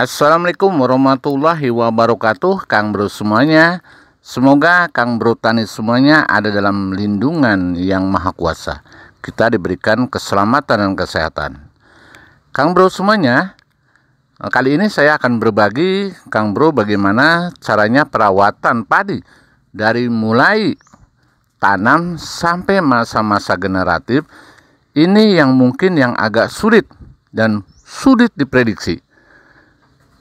Assalamualaikum warahmatullahi wabarakatuh Kang Bro semuanya Semoga Kang Bro Tani semuanya ada dalam lindungan yang maha kuasa Kita diberikan keselamatan dan kesehatan Kang Bro semuanya Kali ini saya akan berbagi Kang Bro bagaimana caranya perawatan padi Dari mulai tanam sampai masa-masa generatif Ini yang mungkin yang agak sulit dan sulit diprediksi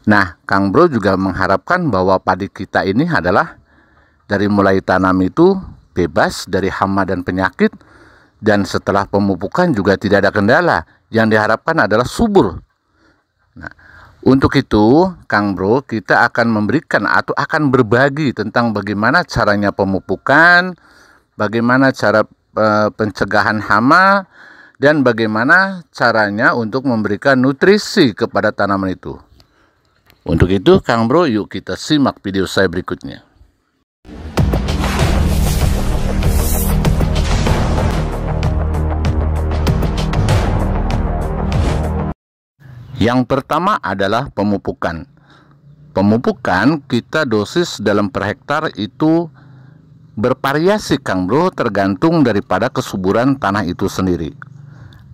Nah, Kang Bro juga mengharapkan bahwa padi kita ini adalah dari mulai tanam itu bebas dari hama dan penyakit dan setelah pemupukan juga tidak ada kendala. Yang diharapkan adalah subur. Nah, untuk itu, Kang Bro, kita akan memberikan atau akan berbagi tentang bagaimana caranya pemupukan, bagaimana cara e, pencegahan hama, dan bagaimana caranya untuk memberikan nutrisi kepada tanaman itu. Untuk itu, Kang Bro, yuk kita simak video saya berikutnya. Yang pertama adalah pemupukan. Pemupukan kita dosis dalam per hektar itu bervariasi Kang Bro tergantung daripada kesuburan tanah itu sendiri.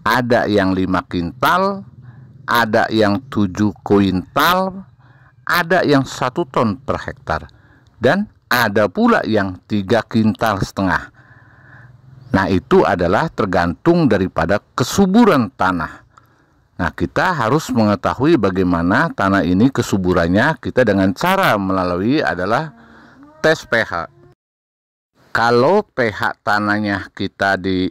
Ada yang lima kintal, ada yang tujuh kuintal, ada yang satu ton per hektar dan ada pula yang tiga kintal setengah. Nah itu adalah tergantung daripada kesuburan tanah. Nah kita harus mengetahui bagaimana tanah ini kesuburannya kita dengan cara melalui adalah tes pH. Kalau pH tanahnya kita di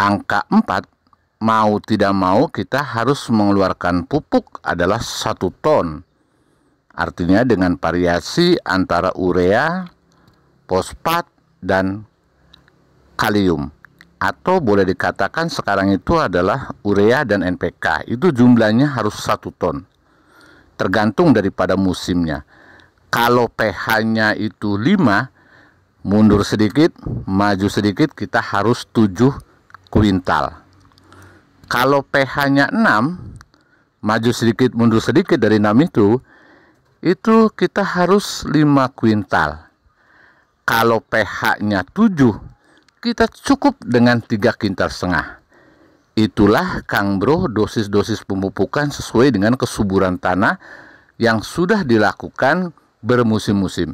angka 4 mau tidak mau kita harus mengeluarkan pupuk adalah satu ton Artinya dengan variasi antara urea, fosfat, dan kalium. Atau boleh dikatakan sekarang itu adalah urea dan NPK. Itu jumlahnya harus satu ton. Tergantung daripada musimnya. Kalau pH-nya itu 5, mundur sedikit, maju sedikit, kita harus 7 kuintal. Kalau pH-nya 6, maju sedikit, mundur sedikit dari 6 itu, itu kita harus 5 kuintal. Kalau pH-nya 7, kita cukup dengan 3 kuintal setengah. Itulah Kang Bro dosis-dosis pemupukan sesuai dengan kesuburan tanah yang sudah dilakukan bermusim-musim.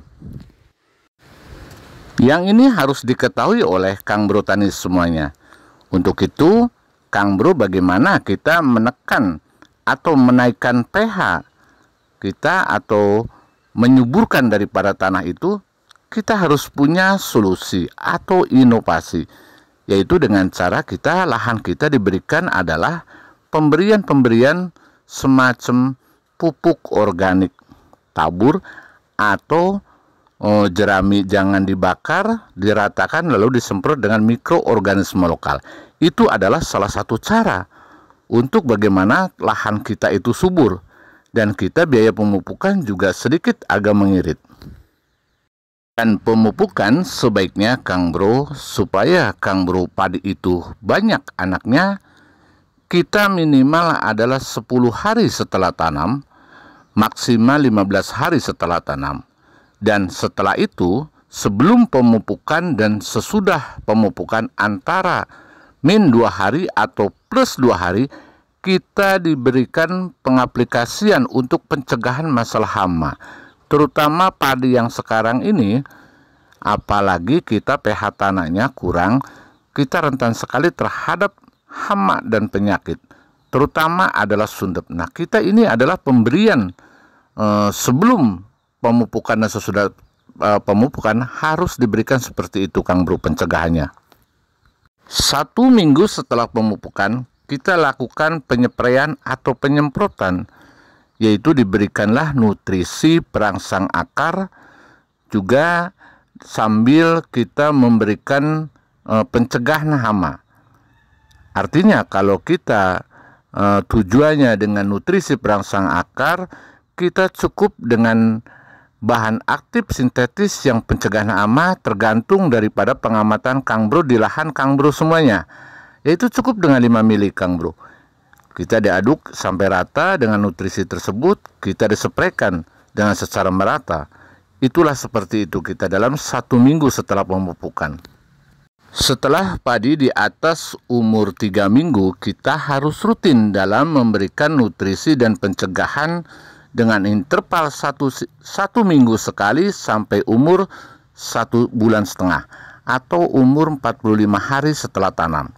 Yang ini harus diketahui oleh Kang Bro Tani semuanya. Untuk itu, Kang Bro bagaimana kita menekan atau menaikkan pH kita atau menyuburkan daripada tanah itu, kita harus punya solusi atau inovasi, yaitu dengan cara kita lahan kita diberikan adalah pemberian-pemberian semacam pupuk organik, tabur atau oh, jerami jangan dibakar, diratakan lalu disemprot dengan mikroorganisme lokal. Itu adalah salah satu cara untuk bagaimana lahan kita itu subur dan kita biaya pemupukan juga sedikit agak mengirit. Dan pemupukan sebaiknya Kang Bro supaya Kang Bro padi itu banyak anaknya kita minimal adalah 10 hari setelah tanam maksimal 15 hari setelah tanam dan setelah itu sebelum pemupukan dan sesudah pemupukan antara min 2 hari atau plus 2 hari kita diberikan pengaplikasian untuk pencegahan masalah hama, terutama padi yang sekarang ini. Apalagi kita pH tanahnya kurang, kita rentan sekali terhadap hama dan penyakit, terutama adalah sundep. Nah, kita ini adalah pemberian eh, sebelum pemupukan dan sesudah eh, pemupukan harus diberikan seperti itu, Kang Bro, pencegahannya. Satu minggu setelah pemupukan, kita lakukan penyepraian atau penyemprotan, yaitu diberikanlah nutrisi perangsang akar juga sambil kita memberikan e, eh, pencegahan hama. Artinya kalau kita e, tujuannya dengan nutrisi perangsang akar, kita cukup dengan bahan aktif sintetis yang pencegahan hama tergantung daripada pengamatan Kang Bro di lahan Kang Bro semuanya. Ya itu cukup dengan 5 mili Kang Bro. Kita diaduk sampai rata dengan nutrisi tersebut, kita diseprekan dengan secara merata. Itulah seperti itu kita dalam satu minggu setelah pemupukan. Setelah padi di atas umur 3 minggu, kita harus rutin dalam memberikan nutrisi dan pencegahan dengan interval satu, satu minggu sekali sampai umur satu bulan setengah atau umur 45 hari setelah tanam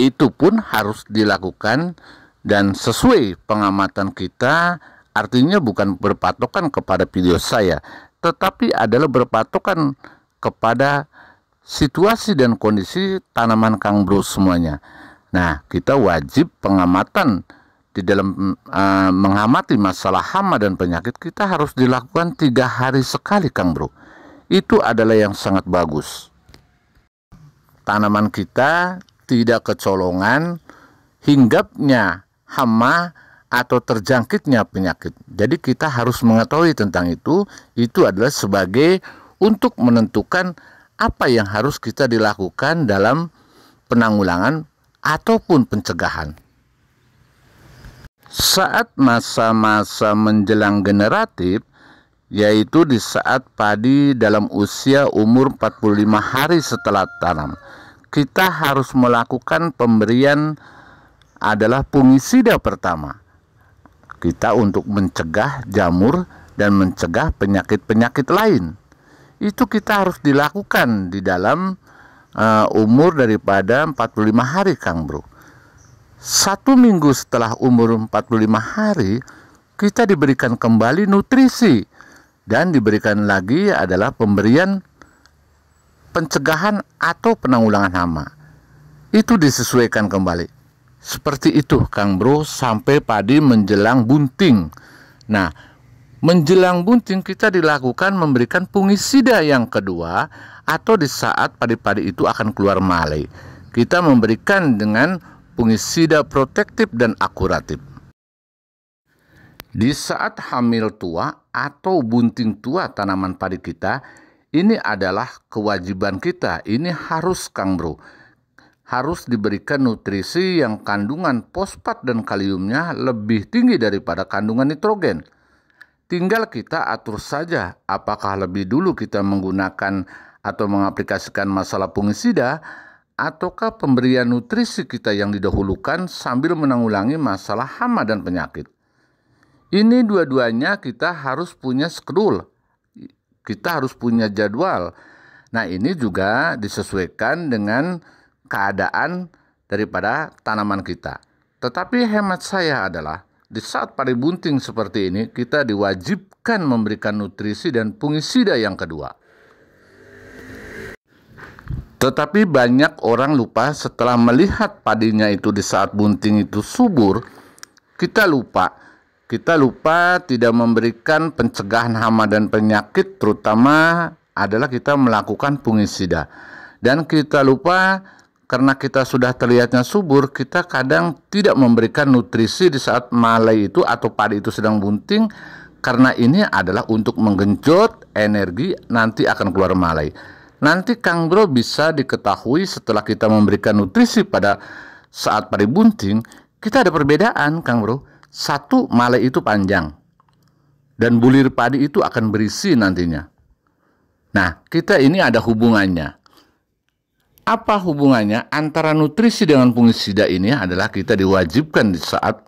itu pun harus dilakukan dan sesuai pengamatan kita artinya bukan berpatokan kepada video saya tetapi adalah berpatokan kepada situasi dan kondisi tanaman bro semuanya. Nah, kita wajib pengamatan di dalam uh, mengamati masalah hama dan penyakit kita harus dilakukan tiga hari sekali, Kang Bro. Itu adalah yang sangat bagus. Tanaman kita tidak kecolongan, hinggapnya hama atau terjangkitnya penyakit. Jadi kita harus mengetahui tentang itu, itu adalah sebagai untuk menentukan apa yang harus kita dilakukan dalam penanggulangan ataupun pencegahan. Saat masa-masa menjelang generatif, yaitu di saat padi dalam usia umur 45 hari setelah tanam, kita harus melakukan pemberian adalah fungisida pertama. Kita untuk mencegah jamur dan mencegah penyakit-penyakit lain. Itu kita harus dilakukan di dalam uh, umur daripada 45 hari, Kang Bro. Satu minggu setelah umur 45 hari, kita diberikan kembali nutrisi dan diberikan lagi adalah pemberian pencegahan atau penanggulangan hama. Itu disesuaikan kembali. Seperti itu Kang Bro sampai padi menjelang bunting. Nah, menjelang bunting kita dilakukan memberikan fungisida yang kedua atau di saat padi-padi itu akan keluar malai. Kita memberikan dengan fungisida protektif dan akuratif. Di saat hamil tua atau bunting tua tanaman padi kita, ini adalah kewajiban kita. Ini harus Kang Bro. Harus diberikan nutrisi yang kandungan fosfat dan kaliumnya lebih tinggi daripada kandungan nitrogen. Tinggal kita atur saja apakah lebih dulu kita menggunakan atau mengaplikasikan masalah fungisida ataukah pemberian nutrisi kita yang didahulukan sambil menanggulangi masalah hama dan penyakit. Ini dua-duanya kita harus punya skedul. Kita harus punya jadwal. Nah, ini juga disesuaikan dengan keadaan daripada tanaman kita. Tetapi hemat saya adalah di saat pari bunting seperti ini, kita diwajibkan memberikan nutrisi dan fungisida yang kedua. Tetapi banyak orang lupa setelah melihat padinya itu di saat bunting itu subur, kita lupa kita lupa tidak memberikan pencegahan hama dan penyakit terutama adalah kita melakukan fungisida dan kita lupa karena kita sudah terlihatnya subur kita kadang tidak memberikan nutrisi di saat malai itu atau padi itu sedang bunting karena ini adalah untuk menggenjot energi nanti akan keluar malai nanti Kang Bro bisa diketahui setelah kita memberikan nutrisi pada saat padi bunting kita ada perbedaan Kang Bro satu malai itu panjang. Dan bulir padi itu akan berisi nantinya. Nah, kita ini ada hubungannya. Apa hubungannya antara nutrisi dengan fungisida ini adalah kita diwajibkan di saat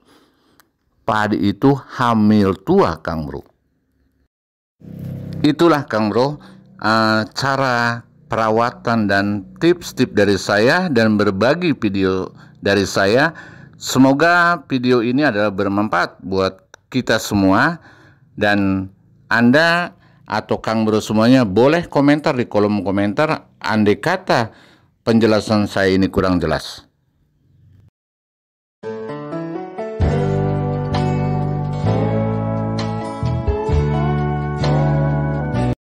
padi itu hamil tua, Kang Bro. Itulah Kang Bro, eh, cara perawatan dan tips-tips dari saya dan berbagi video dari saya Semoga video ini adalah bermanfaat buat kita semua dan Anda atau Kang Bro semuanya boleh komentar di kolom komentar andai kata penjelasan saya ini kurang jelas.